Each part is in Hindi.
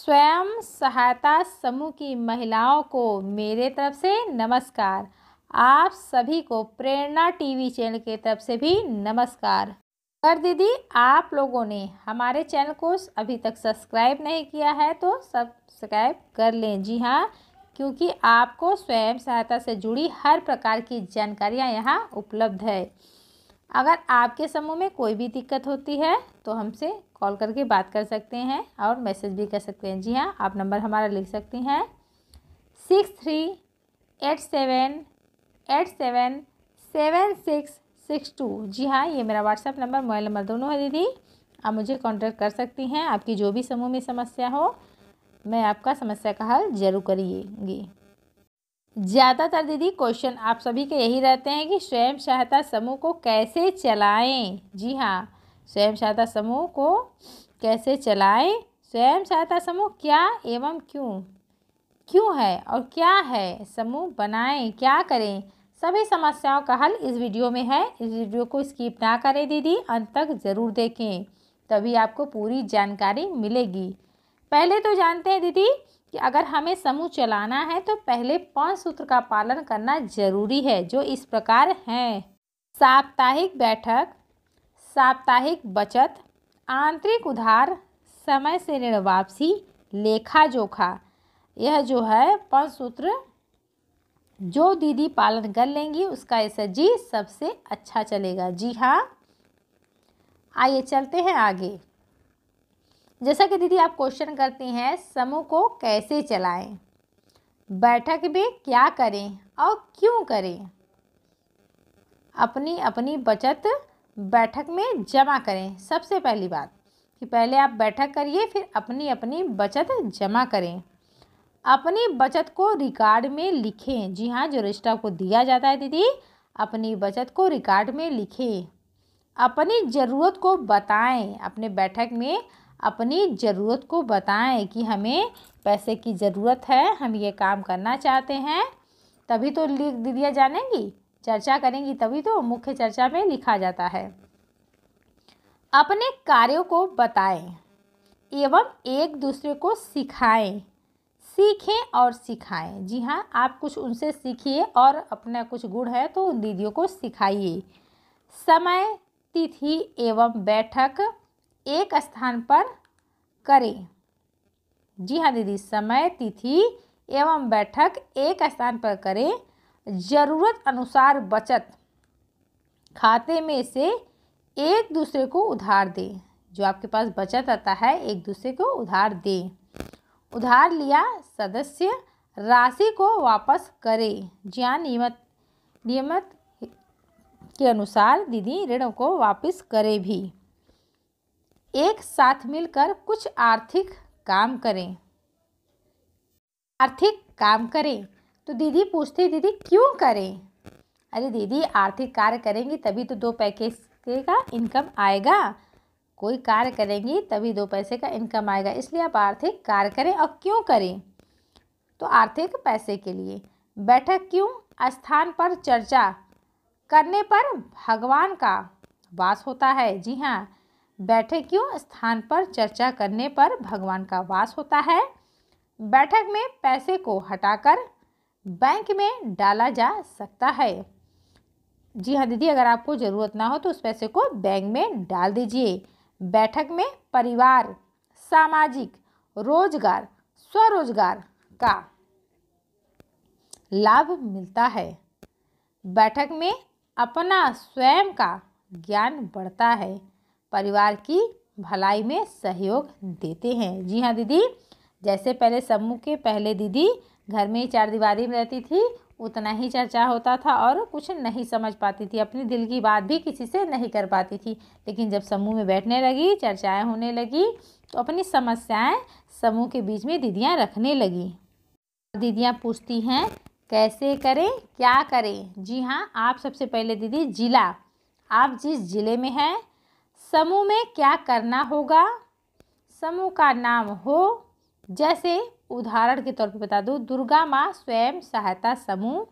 स्वयं सहायता समूह की महिलाओं को मेरे तरफ से नमस्कार आप सभी को प्रेरणा टीवी चैनल के तरफ से भी नमस्कार अगर दीदी आप लोगों ने हमारे चैनल को अभी तक सब्सक्राइब नहीं किया है तो सब्सक्राइब कर लें जी हाँ क्योंकि आपको स्वयं सहायता से जुड़ी हर प्रकार की जानकारियाँ यहाँ उपलब्ध है अगर आपके समूह में कोई भी दिक्कत होती है तो हमसे कॉल करके बात कर सकते हैं और मैसेज भी कर सकते हैं जी हाँ आप नंबर हमारा लिख सकती हैं six three eight seven eight seven seven six six two जी हाँ ये मेरा व्हाट्सअप नंबर मोबाइल नंबर दोनों है दीदी आप मुझे कांटेक्ट कर सकती हैं आपकी जो भी समूह में समस्या हो मैं आपका समस्या का हल जरूर करिएगी ज़्यादातर दीदी क्वेश्चन आप सभी के यही रहते हैं कि स्वयं सहायता समूह को कैसे चलाएं जी हाँ स्वयं सहायता समूह को कैसे चलाएं स्वयं सहायता समूह क्या एवं क्यों क्यों है और क्या है समूह बनाएं क्या करें सभी समस्याओं का हल इस वीडियो में है इस वीडियो को स्किप ना करें दीदी अंत तक ज़रूर देखें तभी आपको पूरी जानकारी मिलेगी पहले तो जानते हैं दीदी कि अगर हमें समूह चलाना है तो पहले पांच सूत्र का पालन करना जरूरी है जो इस प्रकार हैं साप्ताहिक बैठक साप्ताहिक बचत आंतरिक उधार समय से ऋण वापसी लेखा जोखा यह जो है पंच सूत्र जो दीदी पालन कर लेंगी उसका एस जी सबसे अच्छा चलेगा जी हाँ आइए चलते हैं आगे जैसा कि दीदी आप क्वेश्चन करती हैं समूह को कैसे चलाएं बैठक में क्या करें और क्यों करें अपनी अपनी बचत बैठक में जमा करें सबसे पहली बात कि पहले आप बैठक करिए फिर अपनी अपनी बचत जमा करें अपनी बचत को रिकॉर्ड में लिखें जी हाँ जो रजिस्टर आपको दिया जाता है दीदी अपनी बचत को रिकॉर्ड में लिखें अपनी ज़रूरत को बताएं अपने बैठक में अपनी ज़रूरत को बताएं कि हमें पैसे की ज़रूरत है हम ये काम करना चाहते हैं तभी तो लिख दिया जानेगी चर्चा करेंगी तभी तो मुख्य चर्चा में लिखा जाता है अपने कार्यों को बताएं एवं एक दूसरे को सिखाएं सीखें और सिखाएं जी हाँ आप कुछ उनसे सीखिए और अपना कुछ गुण है तो उन दीदियों को सिखाइए समय तिथि एवं बैठक एक स्थान पर करें जी हाँ दीदी समय तिथि एवं बैठक एक स्थान पर करें ज़रूरत अनुसार बचत खाते में से एक दूसरे को उधार दें जो आपके पास बचत आता है एक दूसरे को उधार दें उधार लिया सदस्य राशि को वापस करे जी नियमत नियमित नियमित के अनुसार दीदी ऋणों को वापस करे भी एक साथ मिलकर कुछ आर्थिक काम करें आर्थिक काम करें तो दीदी पूछते दीदी क्यों करें अरे दीदी आर्थिक कार्य करेंगी तभी तो दो पैसे का इनकम आएगा कोई कार्य करेंगी तभी दो पैसे का इनकम आएगा इसलिए आप आर्थिक कार्य करें और क्यों करें तो आर्थिक पैसे के लिए बैठक क्यों स्थान पर चर्चा करने पर भगवान का वास होता है जी हाँ बैठक क्यों स्थान पर चर्चा करने पर भगवान का वास होता है बैठक में पैसे को हटाकर बैंक में डाला जा सकता है जी हाँ दीदी अगर आपको ज़रूरत ना हो तो उस पैसे को बैंक में डाल दीजिए बैठक में परिवार सामाजिक रोजगार स्वरोजगार का लाभ मिलता है बैठक में अपना स्वयं का ज्ञान बढ़ता है परिवार की भलाई में सहयोग देते हैं जी हाँ दीदी जैसे पहले समूह के पहले दीदी घर में ही चार दीवारी में रहती थी उतना ही चर्चा होता था और कुछ नहीं समझ पाती थी अपने दिल की बात भी किसी से नहीं कर पाती थी लेकिन जब समूह में बैठने लगी चर्चाएं होने लगी तो अपनी समस्याएं समूह के बीच में दीदियां रखने लगी दीदियां पूछती हैं कैसे करें क्या करें जी हाँ आप सबसे पहले दीदी ज़िला आप जिस ज़िले में हैं समूह में क्या करना होगा समूह का नाम हो जैसे उदाहरण के तौर पे बता दूँ दुर्गा माँ स्वयं सहायता समूह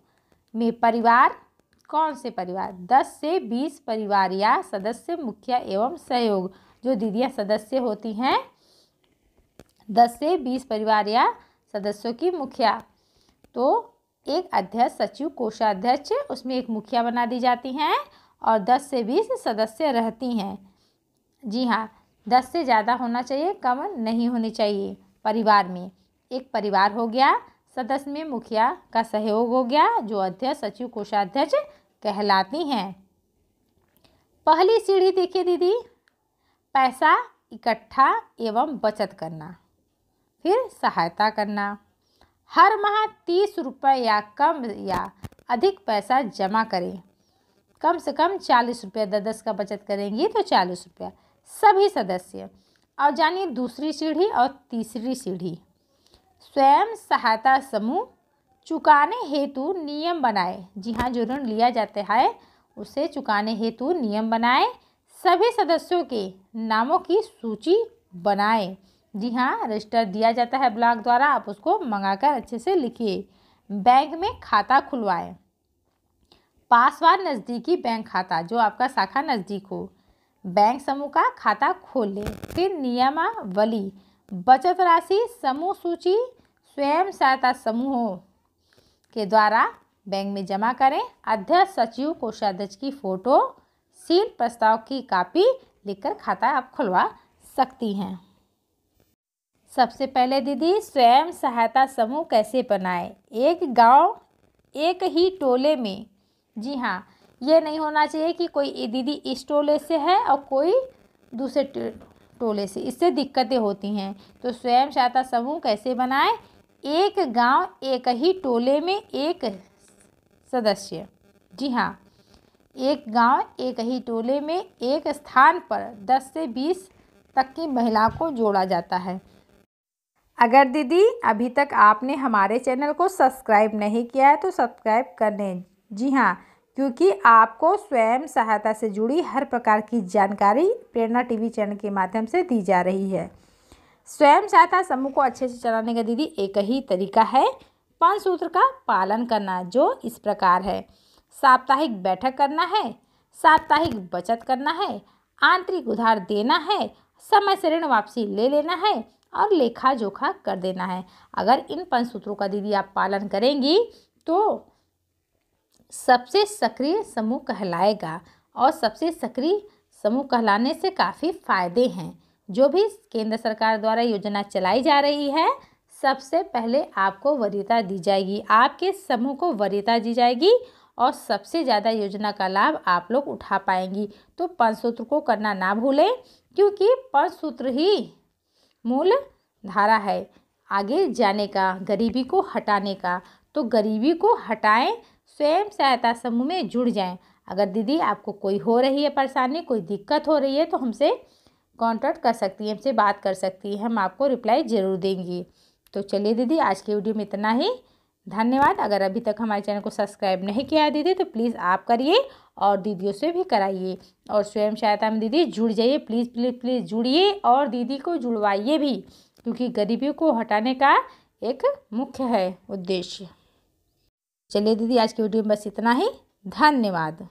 में परिवार कौन से परिवार दस से बीस परिवार या सदस्य मुखिया एवं सहयोग जो दीदियाँ सदस्य होती हैं दस से बीस परिवार या सदस्यों की मुखिया तो एक अध्यक्ष सचिव कोषाध्यक्ष उसमें एक मुखिया बना दी जाती हैं और दस से बीस सदस्य रहती हैं जी हाँ दस से ज़्यादा होना चाहिए कम नहीं होनी चाहिए परिवार में एक परिवार हो गया सदस्य में मुखिया का सहयोग हो गया जो अध्यक्ष सचिव कोषाध्यक्ष कहलाती हैं पहली सीढ़ी देखिए दीदी पैसा इकट्ठा एवं बचत करना फिर सहायता करना हर माह तीस रुपये या कम या अधिक पैसा जमा करें कम से कम चालीस रुपया दस दस का बचत करेंगी तो चालीस रुपया सभी सदस्य और जानिए दूसरी सीढ़ी और तीसरी सीढ़ी स्वयं सहायता समूह चुकाने हेतु नियम बनाए जी हाँ जो ऋण लिया जाता है उसे चुकाने हेतु नियम बनाए सभी सदस्यों के नामों की सूची बनाए जी हाँ रजिस्टर दिया जाता है ब्लॉक द्वारा आप उसको मंगाकर अच्छे से लिखिए बैंक में खाता खुलवाएं पासवर्ड नज़दीकी बैंक खाता जो आपका शाखा नज़दीक हो बैंक समूह का खाता खोल लें फिर नियमावली बचत राशि समूह सूची स्वयं सहायता समूहों के द्वारा बैंक में जमा करें अध्यक्ष सचिव कोषाध्यक्ष की फोटो सील प्रस्ताव की कापी लिखकर खाता आप खुलवा सकती हैं सबसे पहले दीदी स्वयं सहायता समूह कैसे बनाएं एक गांव एक ही टोले में जी हाँ ये नहीं होना चाहिए कि कोई दीदी इस टोले से है और कोई दूसरे टोले से इससे दिक्कतें होती हैं तो स्वयं सहायता समूह कैसे बनाएं एक गांव एक ही टोले में एक सदस्य जी हाँ एक गांव एक ही टोले में एक स्थान पर 10 से 20 तक की महिला को जोड़ा जाता है अगर दीदी अभी तक आपने हमारे चैनल को सब्सक्राइब नहीं किया है तो सब्सक्राइब कर लें जी हाँ क्योंकि आपको स्वयं सहायता से जुड़ी हर प्रकार की जानकारी प्रेरणा टीवी चैनल के माध्यम से दी जा रही है स्वयं सहायता समूह को अच्छे से चलाने का दीदी एक ही तरीका है पांच सूत्र का पालन करना जो इस प्रकार है साप्ताहिक बैठक करना है साप्ताहिक बचत करना है आंतरिक उधार देना है समय से ऋण वापसी ले लेना है और लेखा जोखा कर देना है अगर इन पंच सूत्रों का दीदी आप पालन करेंगी तो सबसे सक्रिय समूह कहलाएगा और सबसे सक्रिय समूह कहलाने से काफ़ी फायदे हैं जो भी केंद्र सरकार द्वारा योजना चलाई जा रही है सबसे पहले आपको वरीयता दी जाएगी आपके समूह को वरीयता दी जाएगी और सबसे ज़्यादा योजना का लाभ आप लोग उठा पाएंगी तो पंच सूत्र को करना ना भूलें क्योंकि पंच सूत्र ही मूल धारा है आगे जाने का गरीबी को हटाने का तो गरीबी को हटाएं स्वयं सहायता समूह में जुड़ जाएं अगर दीदी आपको कोई हो रही है परेशानी कोई दिक्कत हो रही है तो हमसे कॉन्टैक्ट कर सकती है हमसे बात कर सकती है हम आपको रिप्लाई ज़रूर देंगी तो चलिए दीदी आज के वीडियो में इतना ही धन्यवाद अगर अभी तक हमारे चैनल को सब्सक्राइब नहीं किया दीदी तो प्लीज़ आप करिए और दीदियों से भी कराइए और स्वयं सहायता में दीदी जुड़ जाइए प्लीज़ प्लीज़ प्लीज़ जुड़िए और दीदी को जुड़वाइए भी क्योंकि गरीबियों को हटाने का एक मुख्य है उद्देश्य चलिए दीदी आज की वीडियो में बस इतना ही धन्यवाद